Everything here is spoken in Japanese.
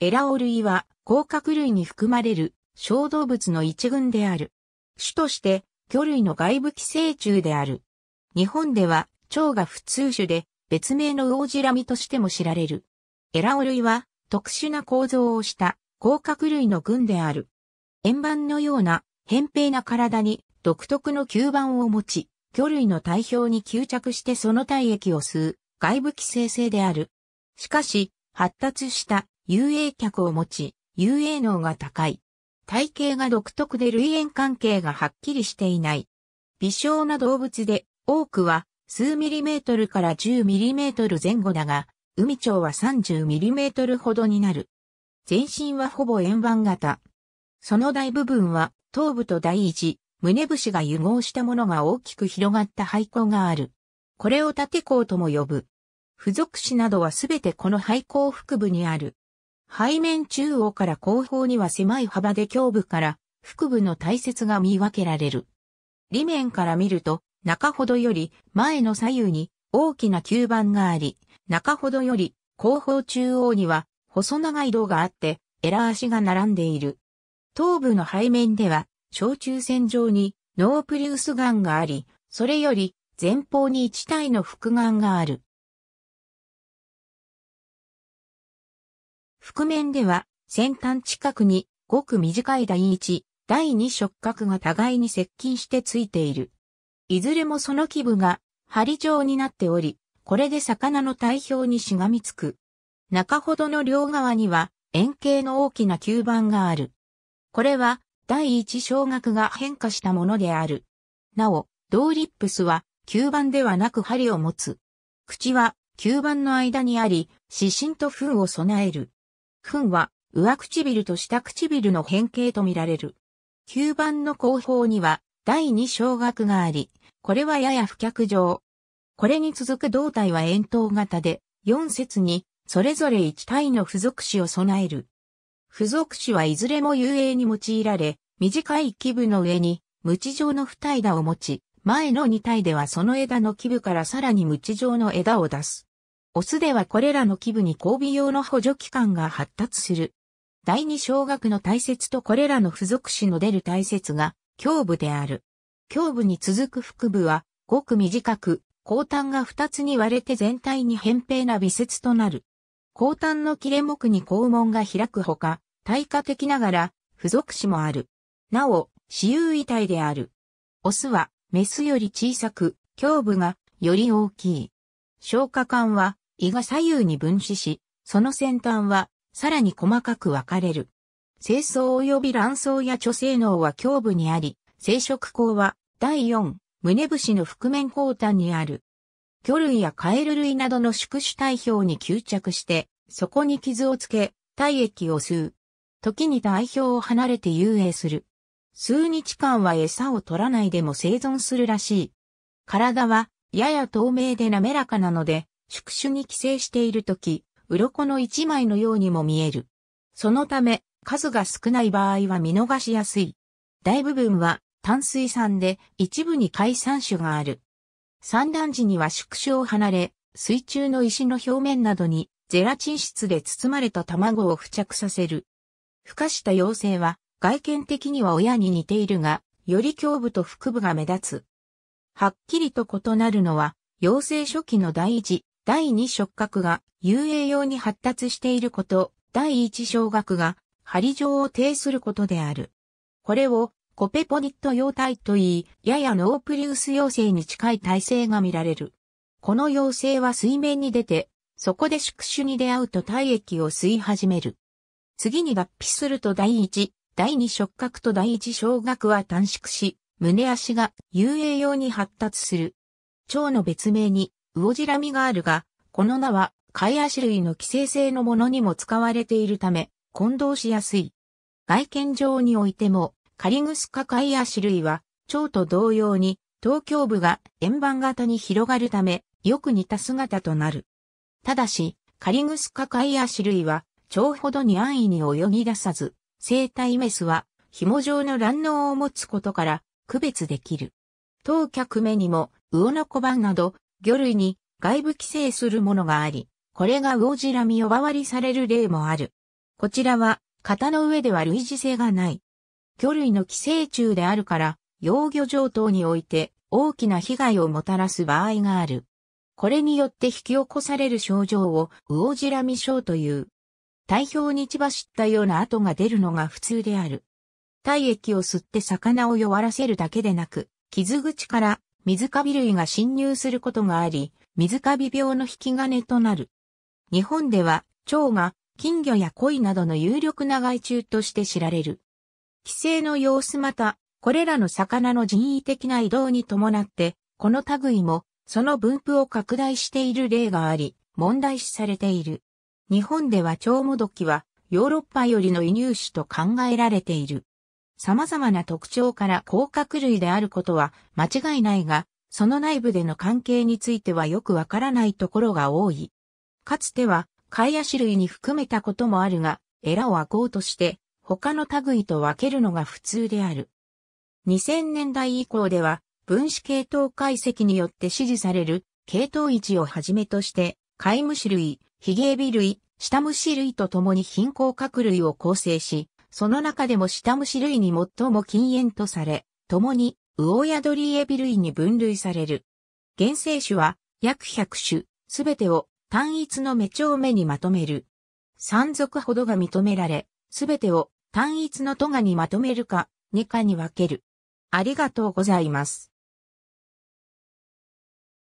エラオ類は甲殻類に含まれる小動物の一群である。種として魚類の外部寄生虫である。日本では蝶が普通種で別名のウオジラミとしても知られる。エラオ類は特殊な構造をした甲殻類の群である。円盤のような扁平な体に独特の吸盤を持ち、魚類の体表に吸着してその体液を吸う外部寄生性である。しかし、発達した遊泳客を持ち、遊泳能が高い。体型が独特で類縁関係がはっきりしていない。微小な動物で、多くは数ミリメートルから10ミリメートル前後だが、海長は30ミリメートルほどになる。全身はほぼ円盤型。その大部分は頭部と第一、胸節が融合したものが大きく広がった廃校がある。これを縦校とも呼ぶ。付属詞などはすべてこの廃校腹部にある。背面中央から後方には狭い幅で胸部から腹部の体節が見分けられる。裏面から見ると、中ほどより前の左右に大きな吸盤があり、中ほどより後方中央には細長い胴があって、エラ足が並んでいる。頭部の背面では、小中線上にノープリウス眼があり、それより前方に一体の複眼がある。覆面では、先端近くに、ごく短い第一、第二触角が互いに接近してついている。いずれもその基部が針状になっており、これで魚の体表にしがみつく。中ほどの両側には円形の大きな吸盤がある。これは第一小学が変化したものである。なお、ドーリップスは吸盤ではなく針を持つ。口は吸盤の間にあり、指針と封を備える。糞は上唇と下唇の変形とみられる。吸盤の後方には第二小学があり、これはやや不脚状。これに続く胴体は円筒型で、4節にそれぞれ1体の付属詞を備える。付属詞はいずれも遊泳に用いられ、短い基部の上に、無知状の二枝を持ち、前の2体ではその枝の基部からさらに無知状の枝を出す。オスではこれらの基部に交尾用の補助器官が発達する。第二小学の大切とこれらの付属詞の出る大節が、胸部である。胸部に続く腹部は、ごく短く、後端が二つに割れて全体に扁平な微節となる。後端の切れ目に肛門が開くほか、対価的ながら、付属詞もある。なお、私有遺体である。オスは、メスより小さく、胸部が、より大きい。消化管は、胃が左右に分子し、その先端はさらに細かく分かれる。精巣及び卵巣や貯精脳は胸部にあり、生殖孔は第4、胸節の覆面後端にある。魚類やカエル類などの宿主体表に吸着して、そこに傷をつけ、体液を吸う。時に体表を離れて遊泳する。数日間は餌を取らないでも生存するらしい。体は、やや透明で滑らかなので、宿主に寄生しているとき、鱗の一枚のようにも見える。そのため、数が少ない場合は見逃しやすい。大部分は淡水産で一部に海産種がある。産卵時には宿主を離れ、水中の石の表面などにゼラチン質で包まれた卵を付着させる。孵化した妖精は外見的には親に似ているが、より胸部と腹部が目立つ。はっきりと異なるのは、幼生初期の第一、第2触覚が遊泳用に発達していること、第1小覚が針状を呈することである。これをコペポニット様体といい、ややノープリウス様性に近い体勢が見られる。この様性は水面に出て、そこで宿主に出会うと体液を吸い始める。次に脱皮すると第1、第2触覚と第1小覚は短縮し、胸足が遊泳用に発達する。腸の別名にオじらみがあるが、この名は、カイアシ類の寄生性のものにも使われているため、混同しやすい。外見上においても、カリグスカカイアシ類は、蝶と同様に、東京部が円盤型に広がるため、よく似た姿となる。ただし、カリグスカカイアシ類は、蝶ほどに安易に泳ぎ出さず、生体メスは、紐状の卵嚢を持つことから、区別できる。当客目にも、魚の小判など、魚類に外部規制するものがあり、これが魚ジラミを回りされる例もある。こちらは、型の上では類似性がない。魚類の寄生虫であるから、養魚場等において大きな被害をもたらす場合がある。これによって引き起こされる症状を魚ジラミ症という。体表に血走ったような跡が出るのが普通である。体液を吸って魚を弱らせるだけでなく、傷口から水カビ類が侵入することがあり、水カビ病の引き金となる。日本では、蝶が金魚や鯉などの有力な害虫として知られる。寄生の様子また、これらの魚の人為的な移動に伴って、この類も、その分布を拡大している例があり、問題視されている。日本では蝶もどきは、ヨーロッパよりの輸入種と考えられている。様々な特徴から甲殻類であることは間違いないが、その内部での関係についてはよくわからないところが多い。かつては、貝種類に含めたこともあるが、エラを開こうとして、他の類と分けるのが普通である。2000年代以降では、分子系統解析によって支持される、系統位置をはじめとして、貝虫類、ヒゲエビ類、下虫類と共に貧甲殻類を構成し、その中でも下虫類に最も禁煙とされ、共に、魚やドリエビ類に分類される。原生種は、約100種、すべてを単一の目帳目にまとめる。三族ほどが認められ、すべてを単一のトガにまとめるか、二課に分ける。ありがとうございます。